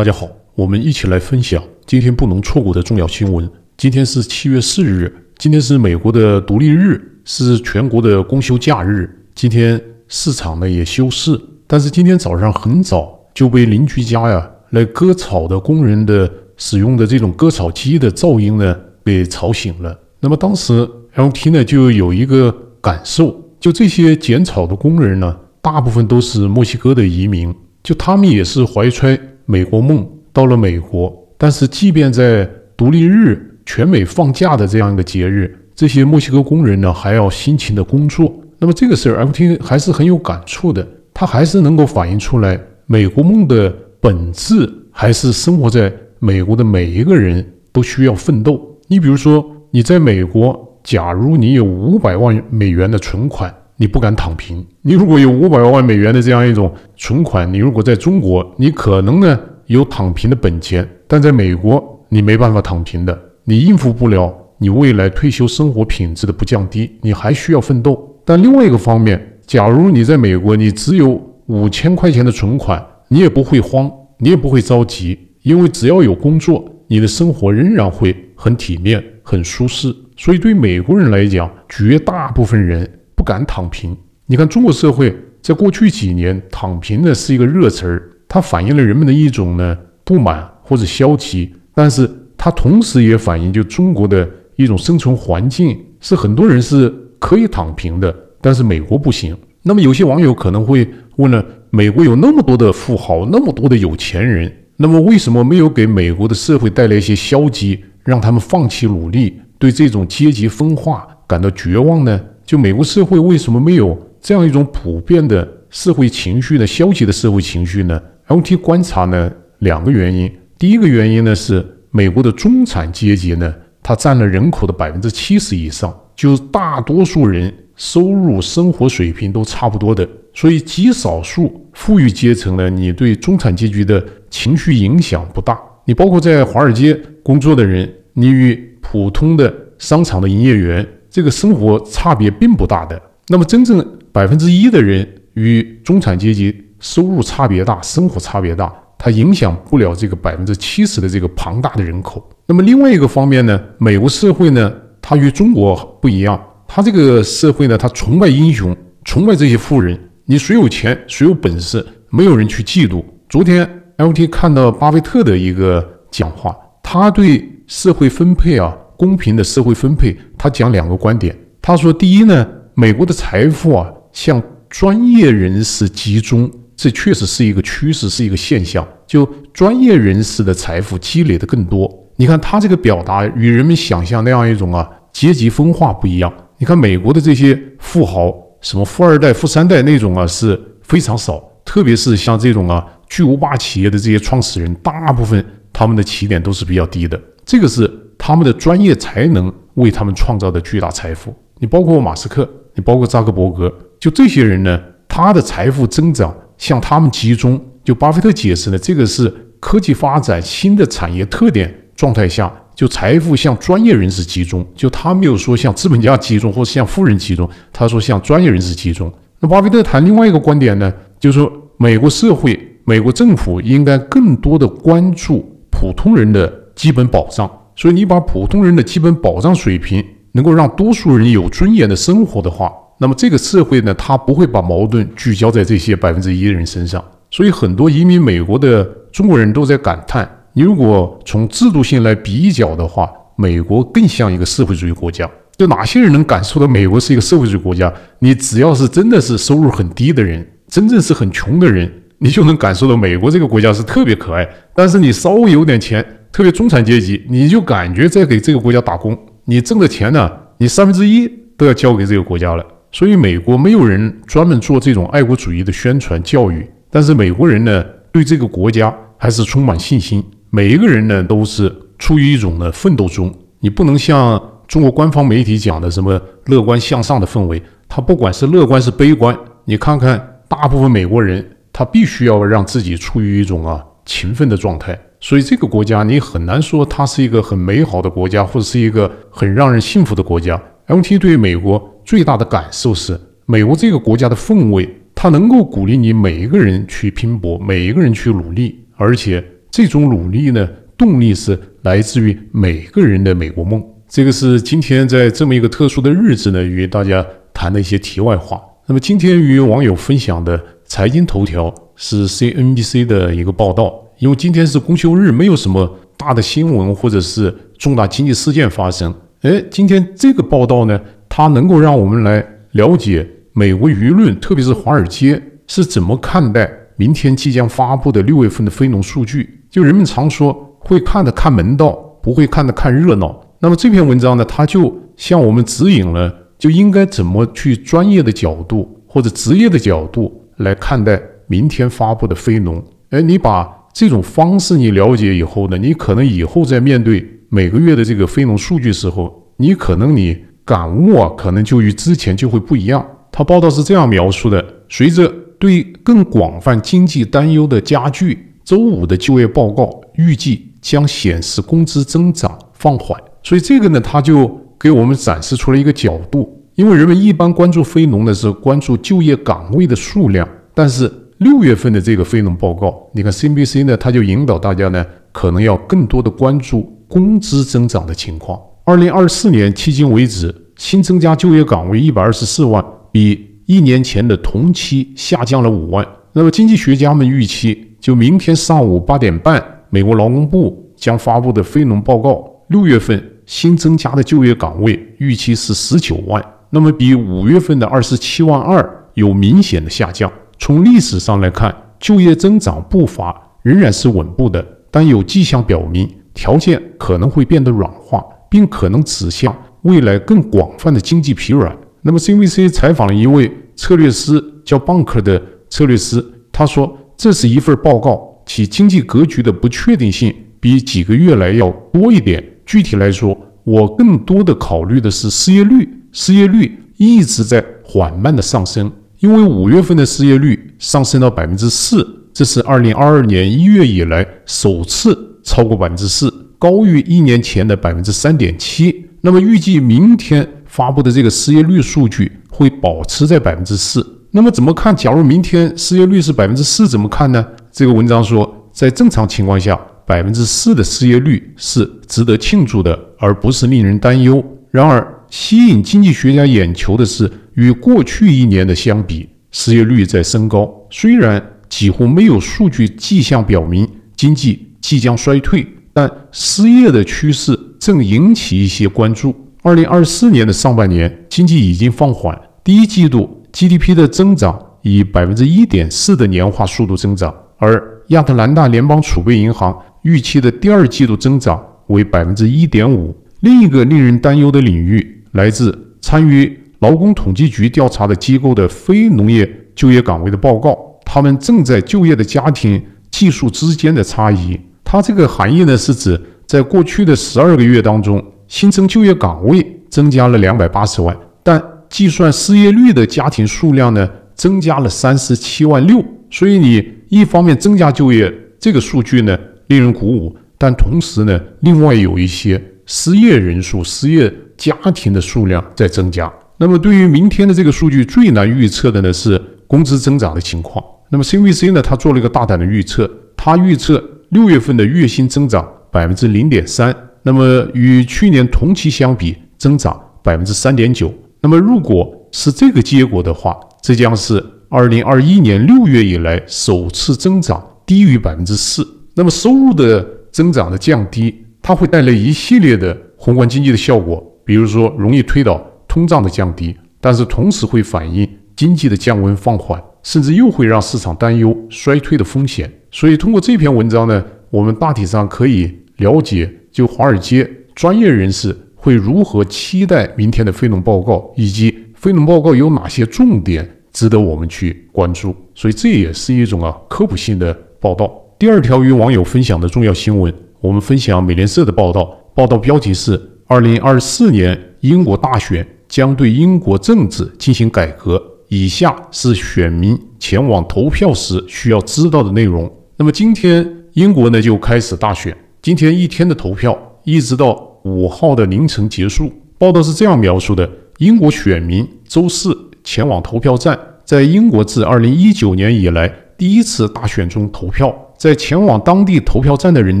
大家好，我们一起来分享今天不能错过的重要新闻。今天是七月四日，今天是美国的独立日，是全国的公休假日。今天市场呢也休市，但是今天早上很早就被邻居家呀来割草的工人的使用的这种割草机的噪音呢给吵醒了。那么当时 L T 呢就有一个感受，就这些剪草的工人呢，大部分都是墨西哥的移民，就他们也是怀揣。美国梦到了美国，但是即便在独立日全美放假的这样一个节日，这些墨西哥工人呢还要辛勤的工作。那么这个事儿，FTA 还是很有感触的，它还是能够反映出来美国梦的本质，还是生活在美国的每一个人都需要奋斗。你比如说，你在美国，假如你有五百万美元的存款。你不敢躺平。你如果有五百万美元的这样一种存款，你如果在中国，你可能呢有躺平的本钱；但在美国，你没办法躺平的，你应付不了你未来退休生活品质的不降低，你还需要奋斗。但另外一个方面，假如你在美国，你只有五千块钱的存款，你也不会慌，你也不会着急，因为只要有工作，你的生活仍然会很体面、很舒适。所以对美国人来讲，绝大部分人。不敢躺平。你看，中国社会在过去几年，躺平呢是一个热词儿，它反映了人们的一种呢不满或者消极。但是它同时也反映，就中国的一种生存环境，是很多人是可以躺平的。但是美国不行。那么有些网友可能会问了：美国有那么多的富豪，那么多的有钱人，那么为什么没有给美国的社会带来一些消极，让他们放弃努力，对这种阶级分化感到绝望呢？就美国社会为什么没有这样一种普遍的社会情绪的消极的社会情绪呢？LT 观察呢，两个原因。第一个原因呢是美国的中产阶级呢，它占了人口的百分之七十以上，就是大多数人收入、生活水平都差不多的，所以极少数富裕阶层呢，你对中产阶级的情绪影响不大。你包括在华尔街工作的人，你与普通的商场的营业员。这个生活差别并不大的，那么真正百分之一的人与中产阶级收入差别大，生活差别大，它影响不了这个百分之七十的这个庞大的人口。那么另外一个方面呢，美国社会呢，它与中国不一样，它这个社会呢，它崇拜英雄，崇拜这些富人，你谁有钱谁有本事，没有人去嫉妒。昨天 L T 看到巴菲特的一个讲话，他对社会分配啊。公平的社会分配，他讲两个观点。他说，第一呢，美国的财富啊，向专业人士集中，这确实是一个趋势，是一个现象。就专业人士的财富积累的更多。你看他这个表达，与人们想象那样一种啊阶级分化不一样。你看美国的这些富豪，什么富二代、富三代那种啊，是非常少。特别是像这种啊巨无霸企业的这些创始人，大部分他们的起点都是比较低的。这个是。他们的专业才能为他们创造的巨大财富，你包括马斯克，你包括扎克伯格，就这些人呢，他的财富增长向他们集中。就巴菲特解释呢，这个是科技发展新的产业特点状态下，就财富向专业人士集中。就他没有说向资本家集中或向富人集中，他说向专业人士集中。那巴菲特谈另外一个观点呢，就说美国社会、美国政府应该更多的关注普通人的基本保障。所以，你把普通人的基本保障水平能够让多数人有尊严的生活的话，那么这个社会呢，它不会把矛盾聚焦在这些百分之一人身上。所以，很多移民美国的中国人都在感叹：，你如果从制度性来比较的话，美国更像一个社会主义国家。就哪些人能感受到美国是一个社会主义国家？你只要是真的是收入很低的人，真正是很穷的人，你就能感受到美国这个国家是特别可爱。但是，你稍微有点钱。特别中产阶级，你就感觉在给这个国家打工，你挣的钱呢，你三分之一都要交给这个国家了。所以美国没有人专门做这种爱国主义的宣传教育，但是美国人呢，对这个国家还是充满信心。每一个人呢，都是处于一种呢奋斗中。你不能像中国官方媒体讲的什么乐观向上的氛围，他不管是乐观是悲观，你看看大部分美国人，他必须要让自己处于一种啊勤奋的状态。所以这个国家你很难说它是一个很美好的国家，或者是一个很让人幸福的国家。M T 对于美国最大的感受是，美国这个国家的氛围，它能够鼓励你每一个人去拼搏，每一个人去努力，而且这种努力呢，动力是来自于每个人的美国梦。这个是今天在这么一个特殊的日子呢，与大家谈的一些题外话。那么今天与网友分享的财经头条是 C N B C 的一个报道。因为今天是公休日，没有什么大的新闻或者是重大经济事件发生。哎，今天这个报道呢，它能够让我们来了解美国舆论，特别是华尔街是怎么看待明天即将发布的六月份的非农数据。就人们常说，会看的看门道，不会看的看热闹。那么这篇文章呢，它就向我们指引了，就应该怎么去专业的角度或者职业的角度来看待明天发布的非农。哎，你把。这种方式你了解以后呢，你可能以后在面对每个月的这个非农数据时候，你可能你感悟啊，可能就与之前就会不一样。他报道是这样描述的：随着对更广泛经济担忧的加剧，周五的就业报告预计将显示工资增长放缓。所以这个呢，他就给我们展示出了一个角度，因为人们一般关注非农的是关注就业岗位的数量，但是。六月份的这个非农报告，你看 C B C 呢，它就引导大家呢，可能要更多的关注工资增长的情况。二零二四年迄今为止，新增加就业岗位一百二十四万，比一年前的同期下降了五万。那么经济学家们预期，就明天上午八点半，美国劳工部将发布的非农报告，六月份新增加的就业岗位预期是十九万，那么比五月份的二十七万二有明显的下降。从历史上来看，就业增长步伐仍然是稳步的，但有迹象表明，条件可能会变得软化，并可能指向未来更广泛的经济疲软。那么，CVC 采访了一位策略师，叫 Banker 的策略师，他说：“这是一份报告，其经济格局的不确定性比几个月来要多一点。具体来说，我更多的考虑的是失业率，失业率一直在缓慢的上升。”因为五月份的失业率上升到百分之四，这是二零二二年一月以来首次超过百分之四，高于一年前的百分之三点七。那么预计明天发布的这个失业率数据会保持在百分之四。那么怎么看？假如明天失业率是百分之四，怎么看呢？这个文章说，在正常情况下，百分之四的失业率是值得庆祝的，而不是令人担忧。然而，吸引经济学家眼球的是。与过去一年的相比，失业率在升高。虽然几乎没有数据迹象表明经济即将衰退，但失业的趋势正引起一些关注。二零二四年的上半年，经济已经放缓。第一季度 GDP 的增长以百分之一点四的年化速度增长，而亚特兰大联邦储备银行预期的第二季度增长为百分之一点五。另一个令人担忧的领域来自参与。劳工统计局调查的机构的非农业就业岗位的报告，他们正在就业的家庭技术之间的差异。它这个含义呢，是指在过去的十二个月当中，新增就业岗位增加了两百八十万，但计算失业率的家庭数量呢，增加了三十七万六。所以你一方面增加就业这个数据呢，令人鼓舞，但同时呢，另外有一些失业人数、失业家庭的数量在增加。那么对于明天的这个数据最难预测的呢是工资增长的情况。那么 CVC 呢，它做了一个大胆的预测，它预测六月份的月薪增长百分之零点三，那么与去年同期相比增长百分之三点九。那么如果是这个结果的话，这将是二零二一年六月以来首次增长低于百分之四。那么收入的增长的降低，它会带来一系列的宏观经济的效果，比如说容易推倒。通胀的降低，但是同时会反映经济的降温放缓，甚至又会让市场担忧衰退的风险。所以通过这篇文章呢，我们大体上可以了解，就华尔街专业人士会如何期待明天的非农报告，以及非农报告有哪些重点值得我们去关注。所以这也是一种啊科普性的报道。第二条与网友分享的重要新闻，我们分享美联社的报道，报道标题是：二零二四年英国大选。将对英国政治进行改革。以下是选民前往投票时需要知道的内容。那么今天英国呢就开始大选，今天一天的投票一直到五号的凌晨结束。报道是这样描述的：英国选民周四前往投票站，在英国自二零一九年以来第一次大选中投票。在前往当地投票站的人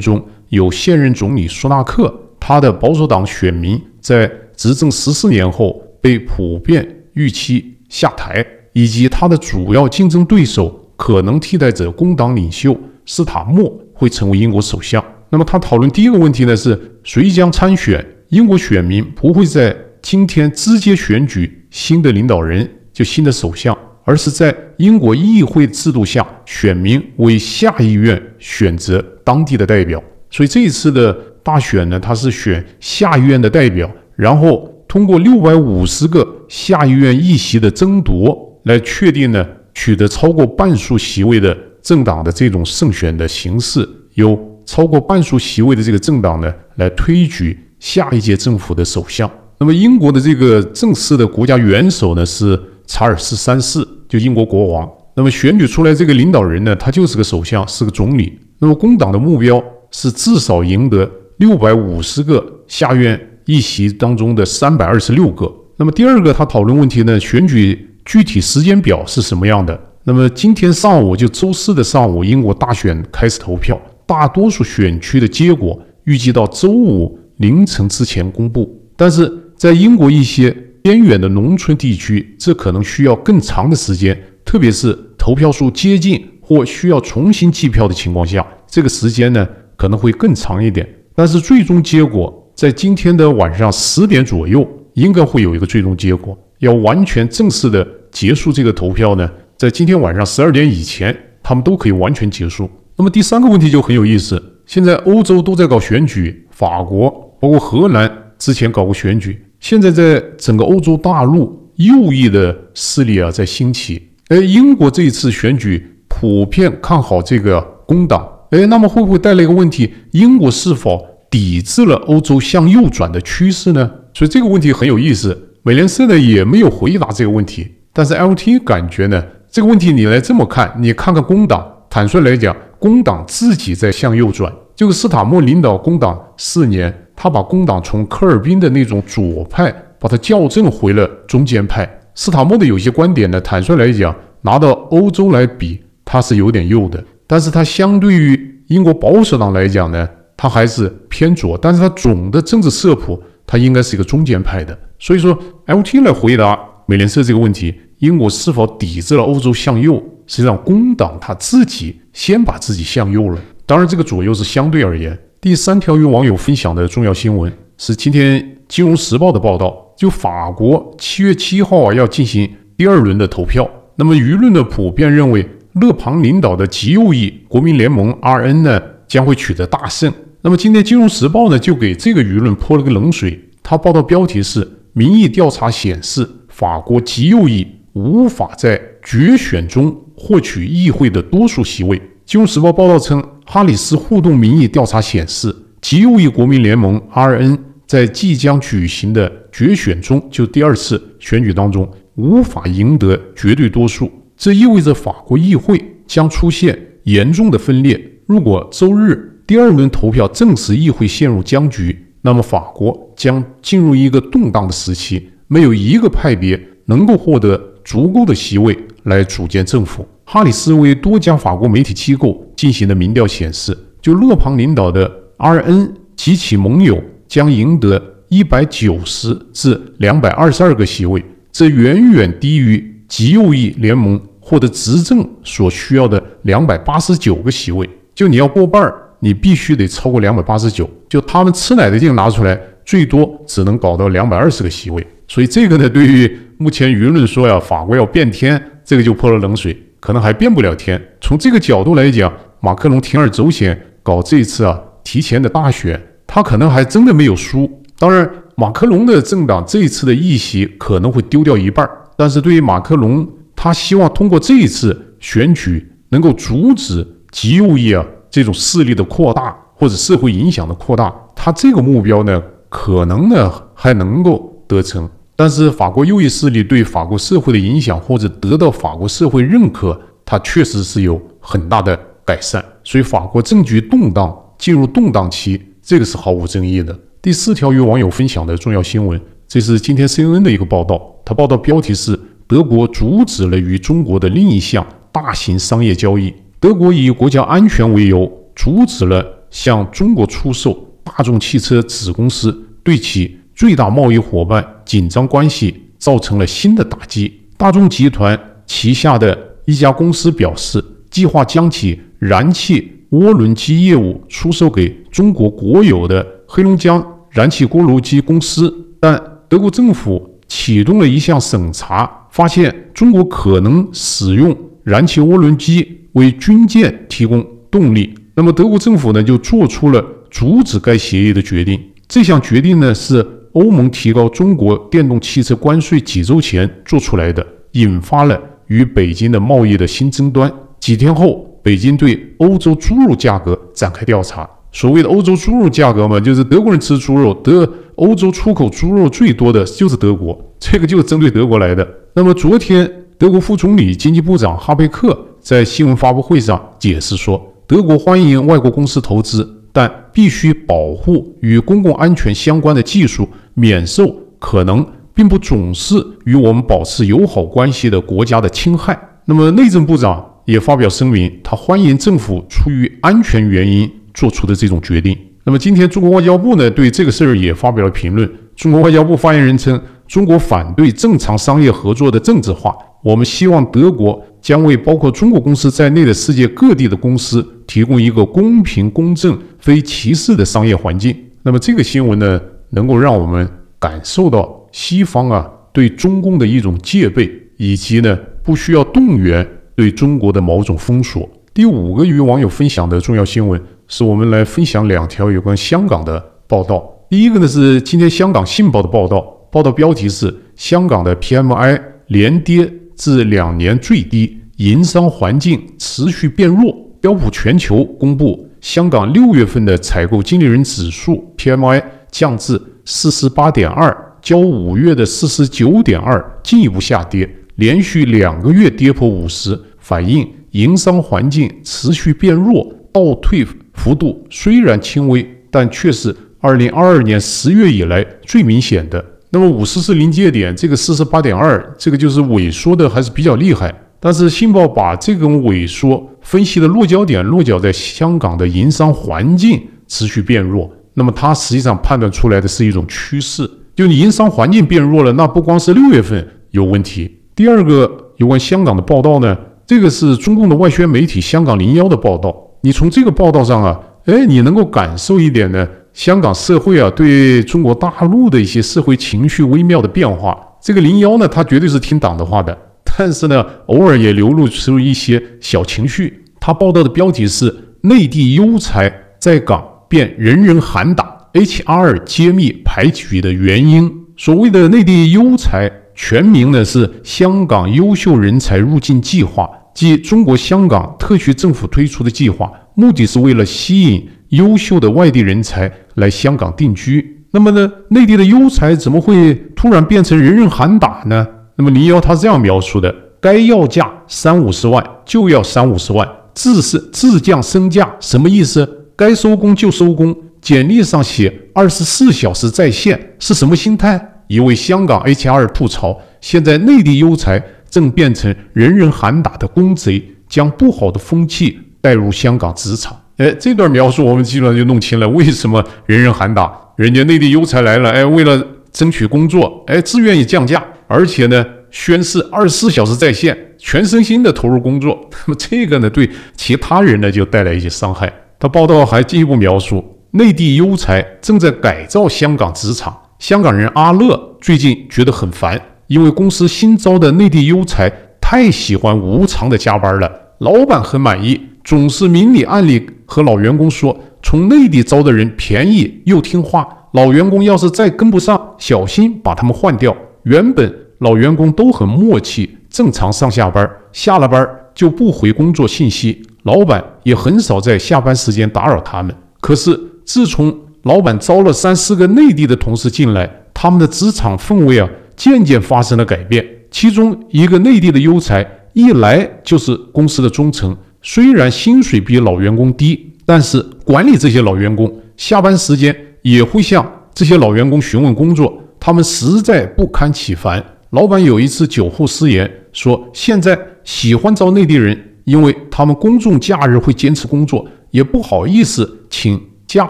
中有现任总理苏纳克，他的保守党选民在。执政十四年后被普遍预期下台，以及他的主要竞争对手、可能替代者工党领袖斯塔默会成为英国首相。那么他讨论第一个问题呢？是谁将参选？英国选民不会在今天直接选举新的领导人，就新的首相，而是在英国议会制度下，选民为下议院选择当地的代表。所以这一次的大选呢，他是选下议院的代表。然后通过六百五十个下议院议席的争夺来确定呢，取得超过半数席位的政党的这种胜选的形式，由超过半数席位的这个政党呢来推举下一届政府的首相。那么英国的这个正式的国家元首呢是查尔斯三世，就英国国王。那么选举出来这个领导人呢，他就是个首相，是个总理。那么工党的目标是至少赢得六百五十个下院。一席当中的三百二十六个。那么第二个，他讨论问题呢？选举具体时间表是什么样的？那么今天上午就周四的上午，英国大选开始投票。大多数选区的结果预计到周五凌晨之前公布，但是在英国一些边远的农村地区，这可能需要更长的时间，特别是投票数接近或需要重新计票的情况下，这个时间呢可能会更长一点。但是最终结果。在今天的晚上十点左右，应该会有一个最终结果。要完全正式的结束这个投票呢，在今天晚上十二点以前，他们都可以完全结束。那么第三个问题就很有意思，现在欧洲都在搞选举，法国包括荷兰之前搞过选举，现在在整个欧洲大陆右翼的势力啊在兴起。哎，英国这一次选举普遍看好这个工党，哎，那么会不会带来一个问题，英国是否？抵制了欧洲向右转的趋势呢，所以这个问题很有意思。美联社呢也没有回答这个问题，但是 L T 感觉呢这个问题你来这么看，你看看工党，坦率来讲，工党自己在向右转。就是斯塔默领导工党四年，他把工党从科尔宾的那种左派，把他校正回了中间派。斯塔默的有些观点呢，坦率来讲，拿到欧洲来比，他是有点右的，但是他相对于英国保守党来讲呢。他还是偏左，但是他总的政治色谱，他应该是一个中间派的。所以说，LT 来回答美联社这个问题：英国是否抵制了欧洲向右？实际上，工党他自己先把自己向右了。当然，这个左右是相对而言。第三条与网友分享的重要新闻是今天《金融时报》的报道，就法国七月七号啊要进行第二轮的投票。那么舆论的普遍认为，勒庞领导的极右翼国民联盟 RN 呢将会取得大胜。那么今天，《金融时报》呢就给这个舆论泼了个冷水。它报道标题是：“民意调查显示，法国极右翼无法在决选中获取议会的多数席位。”《金融时报》报道称，哈里斯互动民意调查显示，极右翼国民联盟 （RN） 在即将举行的决选中，就第二次选举当中无法赢得绝对多数，这意味着法国议会将出现严重的分裂。如果周日，第二轮投票证实议会陷入僵局，那么法国将进入一个动荡的时期，没有一个派别能够获得足够的席位来组建政府。哈里斯为多家法国媒体机构进行的民调显示，就勒庞领导的 RN 及其盟友将赢得一百九十至两百二十二个席位，这远远低于极右翼联盟获得执政所需要的两百八十九个席位。就你要过半儿。你必须得超过两百八十九，就他们吃奶的劲拿出来，最多只能搞到两百二十个席位。所以这个呢，对于目前舆论说呀，法国要变天，这个就泼了冷水，可能还变不了天。从这个角度来讲，马克龙铤而走险搞这次啊提前的大选，他可能还真的没有输。当然，马克龙的政党这次的议席可能会丢掉一半但是对于马克龙，他希望通过这一次选举能够阻止极右翼啊。这种势力的扩大或者社会影响的扩大，它这个目标呢，可能呢还能够得逞。但是法国右翼势力对法国社会的影响或者得到法国社会认可，它确实是有很大的改善。所以法国政局动荡，进入动荡期，这个是毫无争议的。第四条与网友分享的重要新闻，这是今天 CNN 的一个报道，它报道标题是：德国阻止了与中国的另一项大型商业交易。德国以国家安全为由，阻止了向中国出售大众汽车子公司，对其最大贸易伙伴紧张关系造成了新的打击。大众集团旗下的一家公司表示，计划将其燃气涡轮机业务出售给中国国有的黑龙江燃气锅炉机公司，但德国政府启动了一项审查，发现中国可能使用燃气涡轮机。为军舰提供动力，那么德国政府呢就做出了阻止该协议的决定。这项决定呢是欧盟提高中国电动汽车关税几周前做出来的，引发了与北京的贸易的新争端。几天后，北京对欧洲猪肉价格展开调查。所谓的欧洲猪肉价格嘛，就是德国人吃猪肉，德欧洲出口猪肉最多的就是德国，这个就是针对德国来的。那么昨天，德国副总理、经济部长哈贝克。在新闻发布会上解释说，德国欢迎外国公司投资，但必须保护与公共安全相关的技术免受可能并不总是与我们保持友好关系的国家的侵害。那么，内政部长也发表声明，他欢迎政府出于安全原因做出的这种决定。那么，今天中国外交部呢，对这个事儿也发表了评论。中国外交部发言人称：“中国反对正常商业合作的政治化。我们希望德国将为包括中国公司在内的世界各地的公司提供一个公平、公正、非歧视的商业环境。”那么，这个新闻呢，能够让我们感受到西方啊对中共的一种戒备，以及呢不需要动员对中国的某种封锁。第五个与网友分享的重要新闻是我们来分享两条有关香港的报道。第一个呢是今天香港《信报》的报道，报道标题是“香港的 PMI 连跌至两年最低，营商环境持续变弱”。标普全球公布，香港六月份的采购经理人指数 （PMI） 降至四十八点二，较五月的四十九点二进一步下跌，连续两个月跌破五十，反映营商环境持续变弱。倒退幅度虽然轻微，但却是。二零二二年十月以来最明显的，那么五十是临界点，这个四十八点二，这个就是萎缩的还是比较厉害。但是信报把这种萎缩分析的落脚点落脚在香港的营商环境持续变弱，那么它实际上判断出来的是一种趋势，就你营商环境变弱了，那不光是六月份有问题。第二个有关香港的报道呢，这个是中共的外宣媒体《香港零幺》的报道，你从这个报道上啊，哎，你能够感受一点呢。香港社会啊，对中国大陆的一些社会情绪微妙的变化，这个零幺呢，他绝对是听党的话的，但是呢，偶尔也流露出一些小情绪。他报道的标题是“内地优才在港变人人喊打 ”，HR 揭秘排挤的原因。所谓的内地优才，全名呢是香港优秀人才入境计划，即中国香港特区政府推出的计划，目的是为了吸引。优秀的外地人才来香港定居，那么呢？内地的优才怎么会突然变成人人喊打呢？那么林瑶他这样描述的：该要价三五十万就要三五十万，自是自降身价，什么意思？该收工就收工，简历上写二十四小时在线是什么心态？一位香港 H R 吐槽：现在内地优才正变成人人喊打的公贼，将不好的风气带入香港职场。哎，这段描述我们基本上就弄清了，为什么人人喊打？人家内地优才来了，哎，为了争取工作，哎，自愿意降价，而且呢，宣誓二十四小时在线，全身心的投入工作。那么这个呢，对其他人呢就带来一些伤害。他报道还进一步描述，内地优才正在改造香港职场。香港人阿乐最近觉得很烦，因为公司新招的内地优才太喜欢无偿的加班了，老板很满意。总是明里暗里和老员工说，从内地招的人便宜又听话。老员工要是再跟不上，小心把他们换掉。原本老员工都很默契，正常上下班，下了班就不回工作信息。老板也很少在下班时间打扰他们。可是自从老板招了三四个内地的同事进来，他们的职场氛围啊，渐渐发生了改变。其中一个内地的优才一来就是公司的中层。虽然薪水比老员工低，但是管理这些老员工，下班时间也会向这些老员工询问工作，他们实在不堪其烦。老板有一次酒后失言说：“现在喜欢招内地人，因为他们公众假日会坚持工作，也不好意思请假。”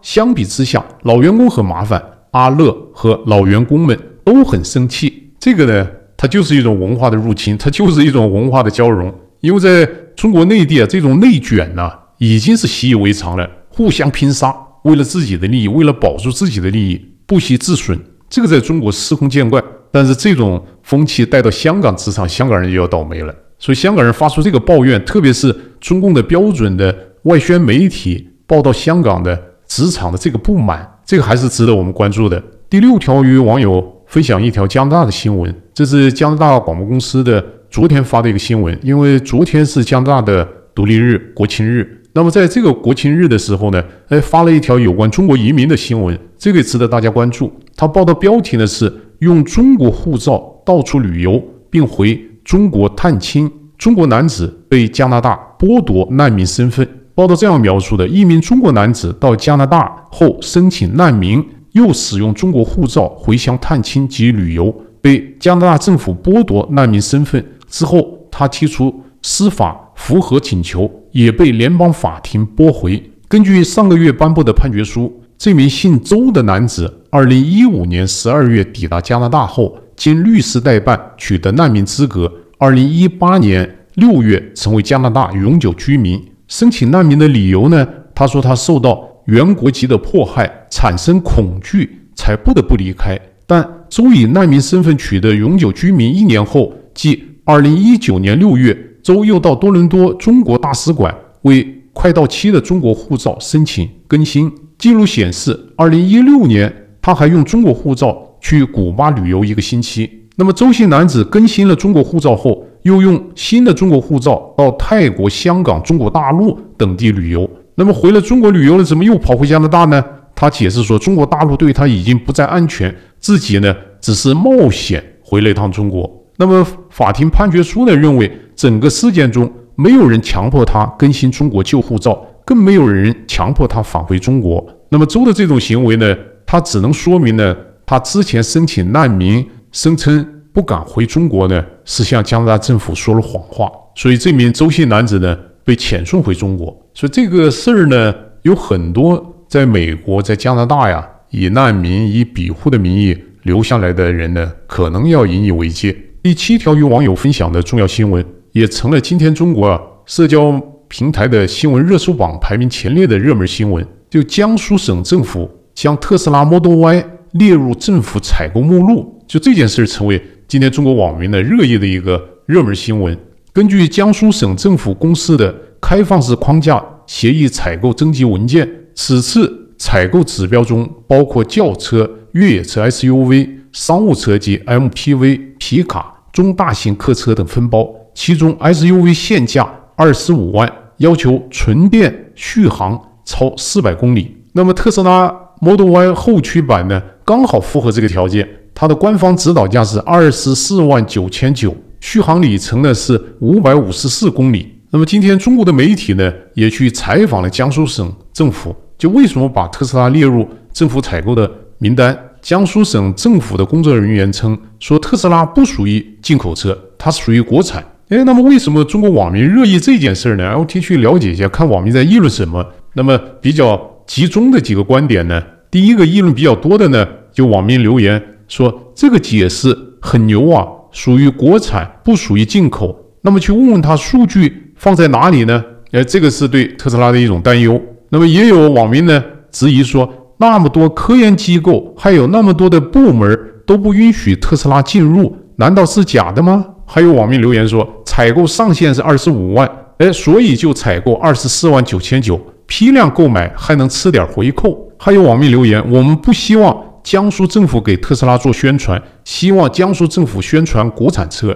相比之下，老员工很麻烦。阿乐和老员工们都很生气。这个呢，它就是一种文化的入侵，它就是一种文化的交融。因为在中国内地啊，这种内卷呢已经是习以为常了，互相拼杀，为了自己的利益，为了保住自己的利益，不惜自损。这个在中国司空见惯。但是这种风气带到香港职场，香港人就要倒霉了。所以香港人发出这个抱怨，特别是中共的标准的外宣媒体报道香港的职场的这个不满，这个还是值得我们关注的。第六条，与网友分享一条加拿大的新闻，这是加拿大广播公司的。昨天发的一个新闻，因为昨天是加拿大的独立日、国庆日。那么在这个国庆日的时候呢，哎，发了一条有关中国移民的新闻，这个值得大家关注。他报道标题呢是“用中国护照到处旅游并回中国探亲，中国男子被加拿大剥夺难民身份”。报道这样描述的：一名中国男子到加拿大后申请难民，又使用中国护照回乡探亲及旅游，被加拿大政府剥夺难民身份。之后，他提出司法复核请求，也被联邦法庭驳回。根据上个月颁布的判决书，这名姓周的男子，二零一五年十二月抵达加拿大后，经律师代办取得难民资格，二零一八年六月成为加拿大永久居民。申请难民的理由呢？他说他受到原国籍的迫害，产生恐惧，才不得不离开。但周以难民身份取得永久居民一年后，即。二零一九年六月，周又到多伦多中国大使馆为快到期的中国护照申请更新。记录显示，二零一六年他还用中国护照去古巴旅游一个星期。那么，周姓男子更新了中国护照后，又用新的中国护照到泰国、香港、中国大陆等地旅游。那么，回了中国旅游了，怎么又跑回加拿大呢？他解释说，中国大陆对他已经不再安全，自己呢只是冒险回了一趟中国。那么，法庭判决书呢认为，整个事件中没有人强迫他更新中国旧护照，更没有人强迫他返回中国。那么，周的这种行为呢，他只能说明呢，他之前申请难民，声称不敢回中国呢，是向加拿大政府说了谎话。所以，这名周姓男子呢，被遣送回中国。所以，这个事儿呢，有很多在美国、在加拿大呀，以难民、以庇护的名义留下来的人呢，可能要引以为戒。第七条与网友分享的重要新闻，也成了今天中国啊社交平台的新闻热搜榜排名前列的热门新闻。就江苏省政府将特斯拉 Model Y 列入政府采购目录，就这件事儿成为今天中国网民的热议的一个热门新闻。根据江苏省政府公司的开放式框架协议采购征集文件，此次采购指标中包括轿车、越野车、SUV。商务车及 MPV、皮卡、中大型客车等分包，其中 SUV 限价二十五万，要求纯电续航超四百公里。那么特斯拉 Model Y 后驱版呢，刚好符合这个条件。它的官方指导价是二十四万九千九，续航里程呢是五百五十四公里。那么今天中国的媒体呢，也去采访了江苏省政府，就为什么把特斯拉列入政府采购的名单。江苏省政府的工作人员称说，特斯拉不属于进口车，它是属于国产。哎，那么为什么中国网民热议这件事儿呢后提去了解一下，看网民在议论什么。那么比较集中的几个观点呢？第一个议论比较多的呢，就网民留言说，这个解释很牛啊，属于国产，不属于进口。那么去问问他数据放在哪里呢？哎，这个是对特斯拉的一种担忧。那么也有网民呢质疑说。那么多科研机构，还有那么多的部门都不允许特斯拉进入，难道是假的吗？还有网民留言说，采购上限是二十五万，哎，所以就采购二十四万九千九，批量购买还能吃点回扣。还有网民留言，我们不希望江苏政府给特斯拉做宣传，希望江苏政府宣传国产车。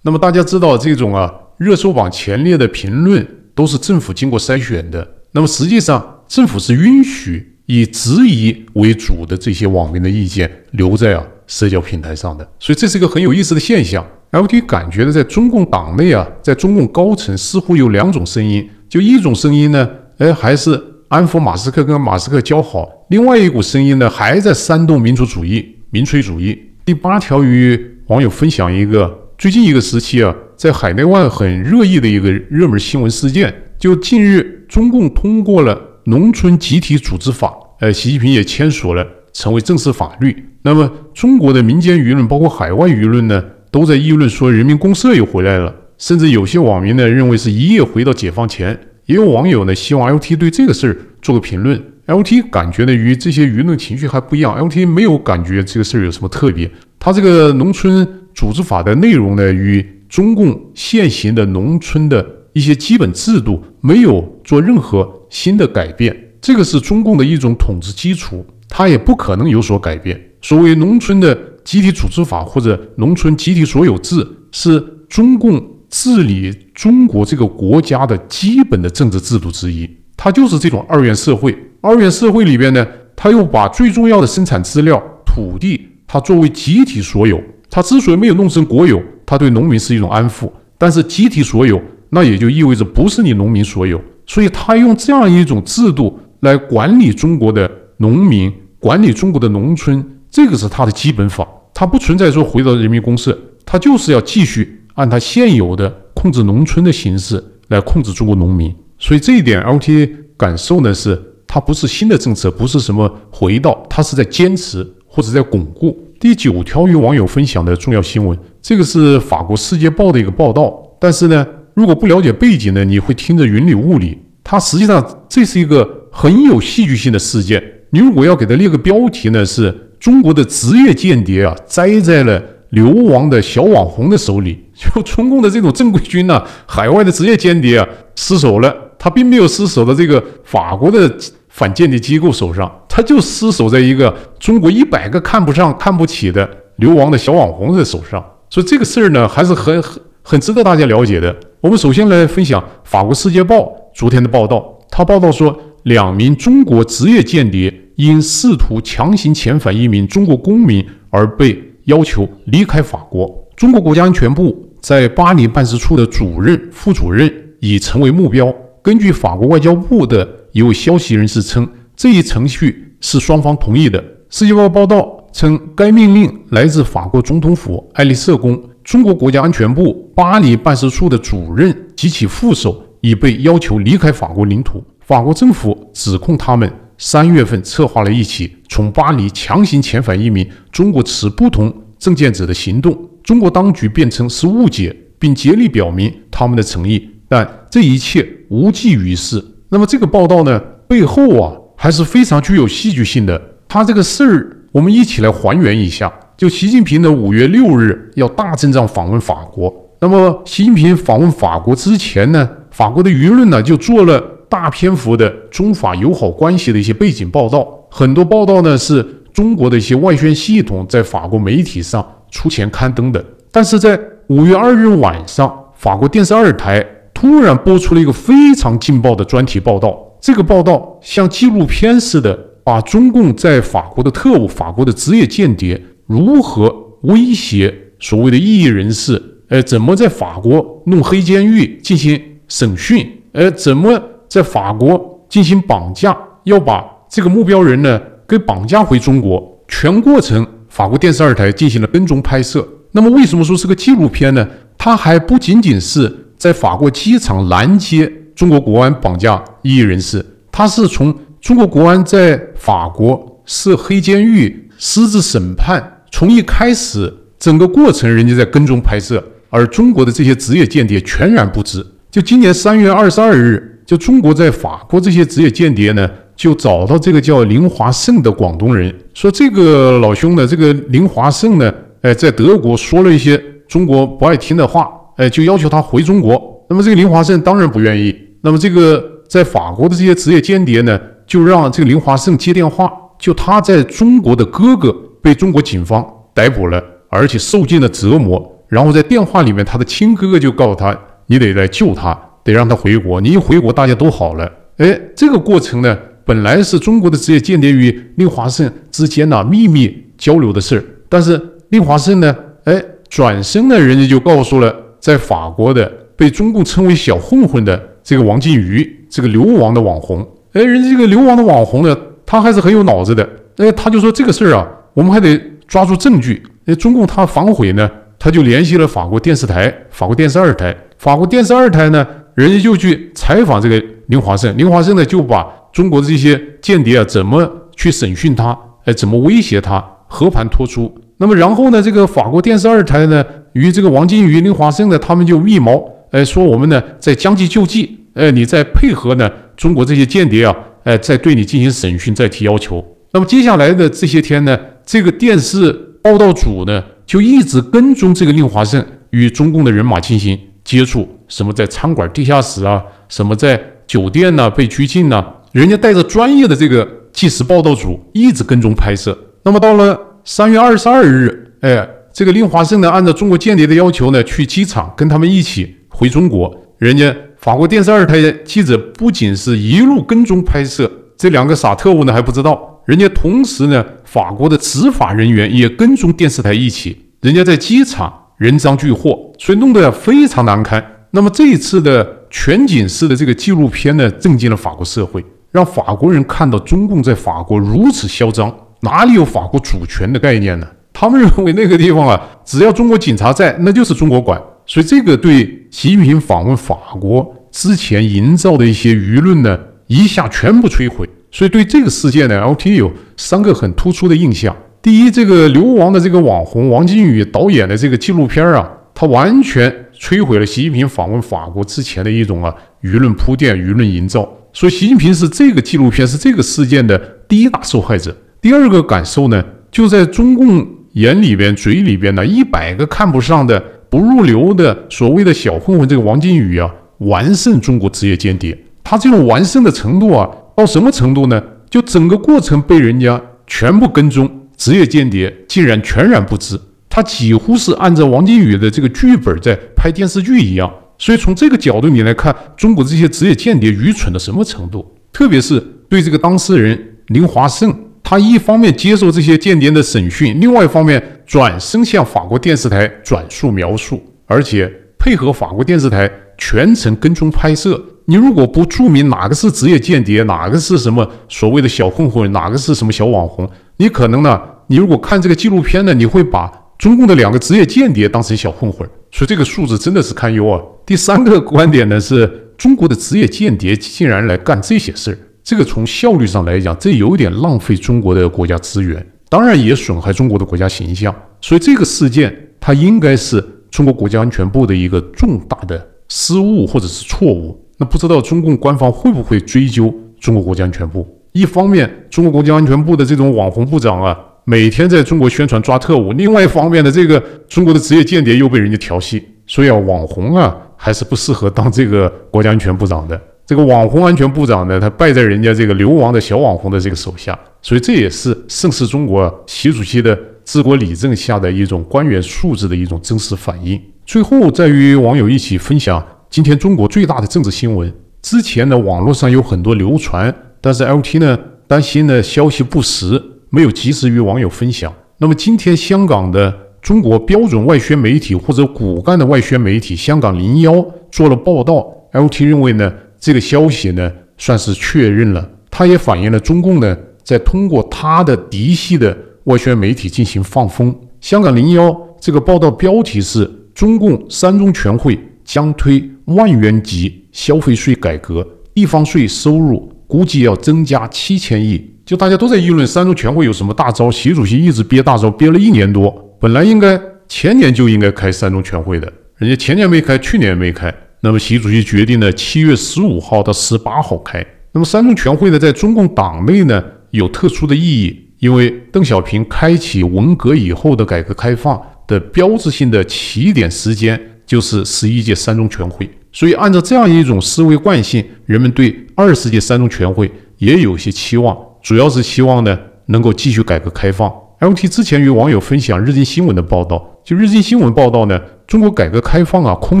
那么大家知道，这种啊热搜榜前列的评论都是政府经过筛选的。那么实际上，政府是允许。以质疑为主的这些网民的意见留在啊社交平台上的，所以这是一个很有意思的现象。L T 感觉呢，在中共党内啊，在中共高层似乎有两种声音，就一种声音呢，哎，还是安抚马斯克跟马斯克交好；另外一股声音呢，还在煽动民族主义、民粹主义。第八条与网友分享一个最近一个时期啊，在海内外很热议的一个热门新闻事件，就近日中共通过了。《农村集体组织法》呃，习近平也签署了，成为正式法律。那么，中国的民间舆论，包括海外舆论呢，都在议论说人民公社又回来了，甚至有些网民呢认为是一夜回到解放前。也有网友呢希望 L T 对这个事儿做个评论。L T 感觉呢与这些舆论情绪还不一样，L T 没有感觉这个事儿有什么特别。他这个农村组织法的内容呢，与中共现行的农村的一些基本制度没有。做任何新的改变，这个是中共的一种统治基础，它也不可能有所改变。所谓农村的集体组织法或者农村集体所有制，是中共治理中国这个国家的基本的政治制度之一。它就是这种二元社会。二元社会里边呢，它又把最重要的生产资料土地，它作为集体所有。它之所以没有弄成国有，它对农民是一种安抚。但是集体所有，那也就意味着不是你农民所有。所以，他用这样一种制度来管理中国的农民，管理中国的农村，这个是他的基本法。他不存在说回到人民公社，他就是要继续按他现有的控制农村的形式来控制中国农民。所以，这一点 LT a 感受呢，是它不是新的政策，不是什么回到，他是在坚持或者在巩固。第九条，与网友分享的重要新闻，这个是法国《世界报》的一个报道。但是呢，如果不了解背景呢，你会听着云里雾里。它实际上这是一个很有戏剧性的事件。你如果要给它列个标题呢，是中国的职业间谍啊栽在了流亡的小网红的手里。就中共的这种正规军呢，海外的职业间谍啊失手了。他并没有失手到这个法国的反间谍机构手上，他就失手在一个中国一百个看不上、看不起的流亡的小网红的手上。所以这个事儿呢，还是很很。很值得大家了解的。我们首先来分享法国《世界报》昨天的报道。他报道说，两名中国职业间谍因试图强行遣返一名中国公民而被要求离开法国。中国国家安全部在巴黎办事处的主任、副主任已成为目标。根据法国外交部的一位消息人士称，这一程序是双方同意的。《世界报》报道称，该命令来自法国总统府爱丽舍宫。中国国家安全部巴黎办事处的主任及其副手已被要求离开法国领土。法国政府指控他们三月份策划了一起从巴黎强行遣返一名中国持不同证件者的行动。中国当局辩称是误解，并竭力表明他们的诚意，但这一切无济于事。那么，这个报道呢？背后啊，还是非常具有戏剧性的。他这个事儿，我们一起来还原一下。就习近平的五月六日要大阵仗访问法国，那么习近平访问法国之前呢，法国的舆论呢就做了大篇幅的中法友好关系的一些背景报道，很多报道呢是中国的一些外宣系统在法国媒体上出钱刊登的。但是在五月二日晚上，法国电视二台突然播出了一个非常劲爆的专题报道，这个报道像纪录片似的，把中共在法国的特务、法国的职业间谍。如何威胁所谓的异议人士？呃，怎么在法国弄黑监狱进行审讯？呃，怎么在法国进行绑架？要把这个目标人呢给绑架回中国？全过程法国电视二台进行了跟踪拍摄。那么，为什么说是个纪录片呢？它还不仅仅是在法国机场拦截中国国安绑架异议人士，它是从中国国安在法国设黑监狱、私自审判。从一开始，整个过程人家在跟踪拍摄，而中国的这些职业间谍全然不知。就今年三月二十二日，就中国在法国这些职业间谍呢，就找到这个叫林华胜的广东人，说这个老兄呢，这个林华胜呢，哎，在德国说了一些中国不爱听的话，哎，就要求他回中国。那么这个林华胜当然不愿意。那么这个在法国的这些职业间谍呢，就让这个林华胜接电话，就他在中国的哥哥被中国警方。逮捕了，而且受尽了折磨。然后在电话里面，他的亲哥哥就告诉他：“你得来救他，得让他回国。你一回国，大家都好了。”哎，这个过程呢，本来是中国的职业间谍与令华胜之间呢秘密交流的事儿。但是令华胜呢，哎，转身呢，人家就告诉了在法国的被中共称为小混混的这个王靖宇，这个流亡的网红。哎，人家这个流亡的网红呢，他还是很有脑子的。哎，他就说这个事儿啊，我们还得。抓住证据，那中共他反悔呢？他就联系了法国电视台，法国电视二台，法国电视二台呢，人家就去采访这个林华胜，林华胜呢就把中国的这些间谍啊怎么去审讯他，哎，怎么威胁他，和盘托出。那么然后呢，这个法国电视二台呢，与这个王金宇、林华胜呢，他们就密谋，哎，说我们呢在将计就计，哎，你再配合呢中国这些间谍啊，哎，在对你进行审讯，再提要求。那么接下来的这些天呢？这个电视报道组呢，就一直跟踪这个令华胜与中共的人马进行接触，什么在餐馆地下室啊，什么在酒店呢被拘禁呢？人家带着专业的这个纪实报道组一直跟踪拍摄。那么到了三月二十二日，哎，这个令华胜呢，按照中国间谍的要求呢，去机场跟他们一起回中国。人家法国电视二台记者不仅是一路跟踪拍摄，这两个傻特务呢还不知道，人家同时呢。法国的执法人员也跟踪电视台一起，人家在机场人赃俱获，所以弄得非常难堪。那么这一次的全景式的这个纪录片呢，震惊了法国社会，让法国人看到中共在法国如此嚣张，哪里有法国主权的概念呢？他们认为那个地方啊，只要中国警察在，那就是中国管。所以这个对习近平访问法国之前营造的一些舆论呢，一下全部摧毁。所以对这个事件呢，L T 有三个很突出的印象。第一，这个流亡的这个网红王金宇导演的这个纪录片啊，他完全摧毁了习近平访问法国之前的一种啊舆论铺垫、舆论营造。说习近平是这个纪录片是这个事件的第一大受害者。第二个感受呢，就在中共眼里边、嘴里边呢，一百个看不上的、不入流的所谓的小混混，这个王金宇啊，完胜中国职业间谍。他这种完胜的程度啊。到什么程度呢？就整个过程被人家全部跟踪，职业间谍竟然全然不知，他几乎是按照王金宇的这个剧本在拍电视剧一样。所以从这个角度你来看，中国这些职业间谍愚蠢到什么程度？特别是对这个当事人林华胜，他一方面接受这些间谍的审讯，另外一方面转身向法国电视台转述描述，而且配合法国电视台全程跟踪拍摄。你如果不注明哪个是职业间谍，哪个是什么所谓的小混混，哪个是什么小网红，你可能呢？你如果看这个纪录片呢，你会把中共的两个职业间谍当成小混混，所以这个数字真的是堪忧啊。第三个观点呢，是中国的职业间谍竟然来干这些事儿，这个从效率上来讲，这有点浪费中国的国家资源，当然也损害中国的国家形象。所以这个事件它应该是中国国家安全部的一个重大的失误或者是错误。那不知道中共官方会不会追究中国国家安全部？一方面，中国国家安全部的这种网红部长啊，每天在中国宣传抓特务；另外一方面的这个中国的职业间谍又被人家调戏，所以啊，网红啊还是不适合当这个国家安全部长的。这个网红安全部长呢，他败在人家这个流亡的小网红的这个手下，所以这也是盛世中国习主席的治国理政下的一种官员素质的一种真实反应。最后再与网友一起分享。今天中国最大的政治新闻，之前呢，网络上有很多流传，但是 L T 呢担心呢消息不实，没有及时与网友分享。那么今天香港的中国标准外宣媒体或者骨干的外宣媒体香港零幺做了报道，L T 认为呢这个消息呢算是确认了，它也反映了中共呢在通过它的嫡系的外宣媒体进行放风。香港零幺这个报道标题是中共三中全会将推。万元级消费税改革，地方税收入估计要增加七千亿。就大家都在议论三中全会有什么大招，习主席一直憋大招，憋了一年多。本来应该前年就应该开三中全会的，人家前年没开，去年没开。那么习主席决定呢，七月十五号到十八号开。那么三中全会呢，在中共党内呢有特殊的意义，因为邓小平开启文革以后的改革开放的标志性的起点时间。就是十一届三中全会，所以按照这样一种思维惯性，人们对二十届三中全会也有些期望，主要是希望呢能够继续改革开放。LT 之前与网友分享日经新闻的报道，就日经新闻报道呢，中国改革开放啊空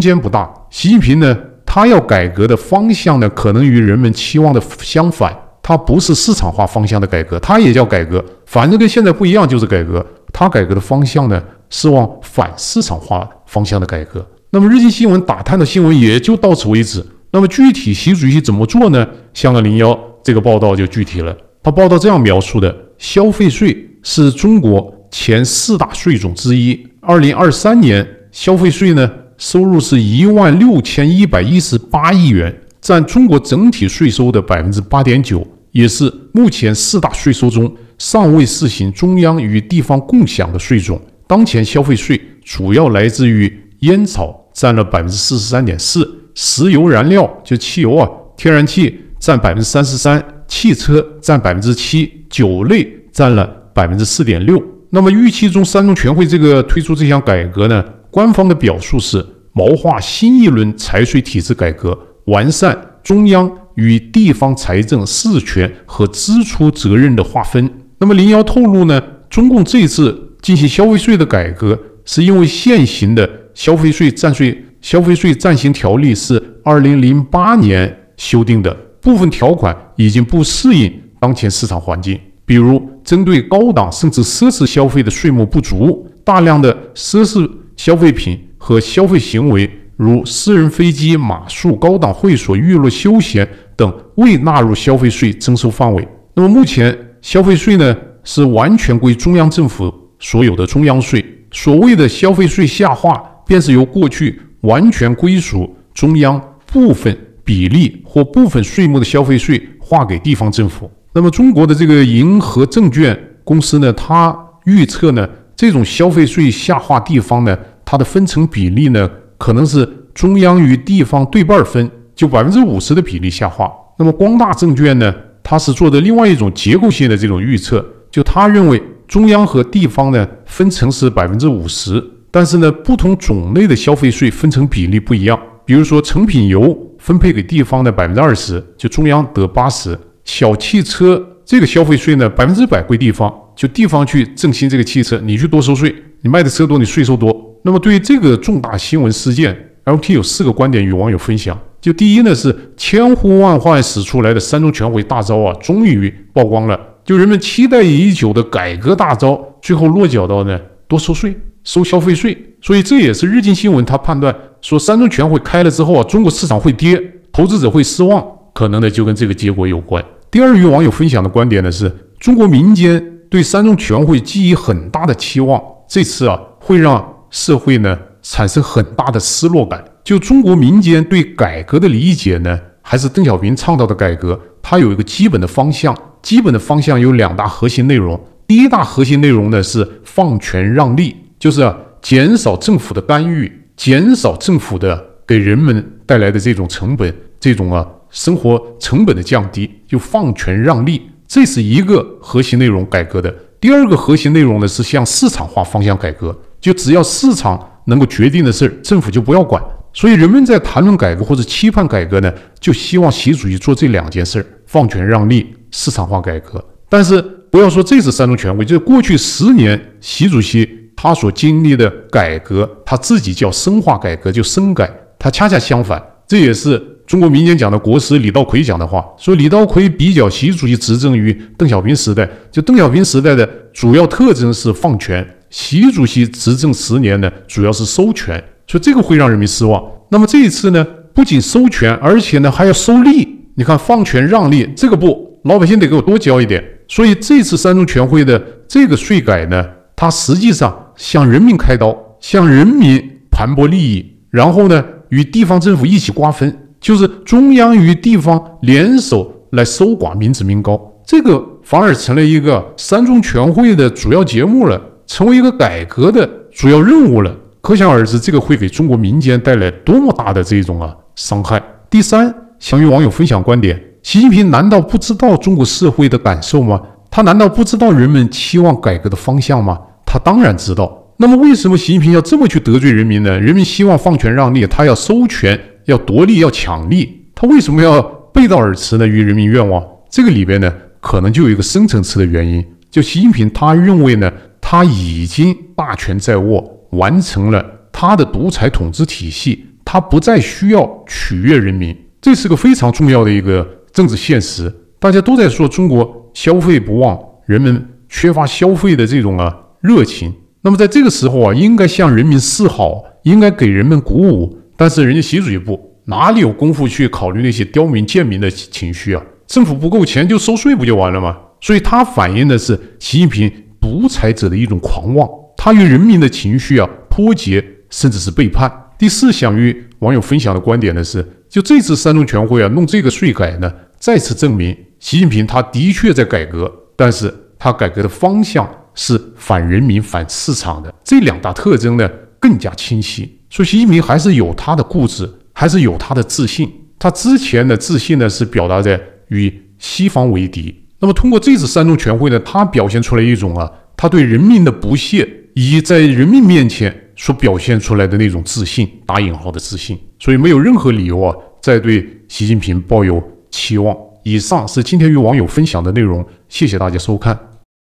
间不大，习近平呢他要改革的方向呢可能与人们期望的相反，他不是市场化方向的改革，他也叫改革，反正跟现在不一样就是改革，他改革的方向呢。是往反市场化方向的改革。那么，日经新闻打探的新闻也就到此为止。那么，具体习主席怎么做呢？香港零幺这个报道就具体了。他报道这样描述的：消费税是中国前四大税种之一。二零二三年消费税呢收入是一万六千一百一十八亿元，占中国整体税收的百分之八点九，也是目前四大税收中尚未实行中央与地方共享的税种。当前消费税主要来自于烟草，占了百分之四十三点四；石油燃料，就汽油啊、天然气，占百分之三十三；汽车占百分之七；酒类占了百分之四点六。那么预期中三中全会这个推出这项改革呢？官方的表述是谋划新一轮财税体制改革，完善中央与地方财政事权和支出责任的划分。那么林瑶透露呢，中共这次。进行消费税的改革，是因为现行的消费税暂税消费税暂行条例是二零零八年修订的，部分条款已经不适应当前市场环境。比如，针对高档甚至奢侈消费的税目不足，大量的奢侈消费品和消费行为，如私人飞机、马术、高档会所、娱乐休闲等未纳入消费税征收范围。那么，目前消费税呢，是完全归中央政府。所有的中央税，所谓的消费税下划，便是由过去完全归属中央部分比例或部分税目的消费税划给地方政府。那么中国的这个银河证券公司呢，它预测呢，这种消费税下划地方呢，它的分成比例呢，可能是中央与地方对半分，就百分之五十的比例下划。那么光大证券呢，它是做的另外一种结构性的这种预测，就他认为。中央和地方呢分成是百分之五十，但是呢不同种类的消费税分成比例不一样。比如说成品油分配给地方的百分之二十，就中央得八十。小汽车这个消费税呢百分之百归地方，就地方去振兴这个汽车，你去多收税，你卖的车多，你税收多。那么对于这个重大新闻事件，L.T. 有四个观点与网友分享。就第一呢是千呼万唤使出来的三中全会大招啊，终于曝光了。就人们期待已久的改革大招，最后落脚到呢多收税，收消费税，所以这也是日经新闻他判断说三中全会开了之后啊，中国市场会跌，投资者会失望，可能呢就跟这个结果有关。第二，与网友分享的观点呢是中国民间对三中全会寄予很大的期望，这次啊会让社会呢产生很大的失落感。就中国民间对改革的理解呢，还是邓小平倡导的改革，它有一个基本的方向。基本的方向有两大核心内容。第一大核心内容呢是放权让利，就是减少政府的干预，减少政府的给人们带来的这种成本，这种啊生活成本的降低，就放权让利，这是一个核心内容改革的。第二个核心内容呢是向市场化方向改革，就只要市场能够决定的事儿，政府就不要管。所以人们在谈论改革或者期盼改革呢，就希望习主席做这两件事儿：放权让利。市场化改革，但是不要说这是三中全会，就是过去十年，习主席他所经历的改革，他自己叫深化改革，就深改。他恰恰相反，这也是中国民间讲的国师李稻葵讲的话。说李稻葵比较习主席执政于邓小平时代，就邓小平时代的主要特征是放权，习主席执政十年呢，主要是收权。所以这个会让人民失望。那么这一次呢，不仅收权，而且呢还要收利。你看放权让利，这个不。老百姓得给我多交一点，所以这次三中全会的这个税改呢，它实际上向人民开刀，向人民盘剥利益，然后呢，与地方政府一起瓜分，就是中央与地方联手来搜刮民脂民膏，这个反而成了一个三中全会的主要节目了，成为一个改革的主要任务了。可想而知，这个会给中国民间带来多么大的这种啊伤害。第三，想与网友分享观点。习近平难道不知道中国社会的感受吗？他难道不知道人们期望改革的方向吗？他当然知道。那么，为什么习近平要这么去得罪人民呢？人民希望放权让利，他要收权，要夺利，要抢利，他为什么要背道而驰呢？与人民愿望，这个里边呢，可能就有一个深层次的原因，就习近平他认为呢，他已经大权在握，完成了他的独裁统治体系，他不再需要取悦人民，这是个非常重要的一个。政治现实，大家都在说中国消费不旺，人们缺乏消费的这种啊热情。那么在这个时候啊，应该向人民示好，应该给人们鼓舞。但是人家习主席不，哪里有功夫去考虑那些刁民贱民的情绪啊？政府不够钱就收税不就完了吗？所以它反映的是习近平独裁者的一种狂妄，他与人民的情绪啊泼节，甚至是背叛。第四想与网友分享的观点呢是。就这次三中全会啊，弄这个税改呢，再次证明习近平他的确在改革，但是他改革的方向是反人民、反市场的这两大特征呢更加清晰。说习近平还是有他的固执，还是有他的自信。他之前的自信呢是表达在与西方为敌。那么通过这次三中全会呢，他表现出来一种啊，他对人民的不屑，以及在人民面前。所表现出来的那种自信（打引号的自信），所以没有任何理由啊，再对习近平抱有期望。以上是今天与网友分享的内容，谢谢大家收看。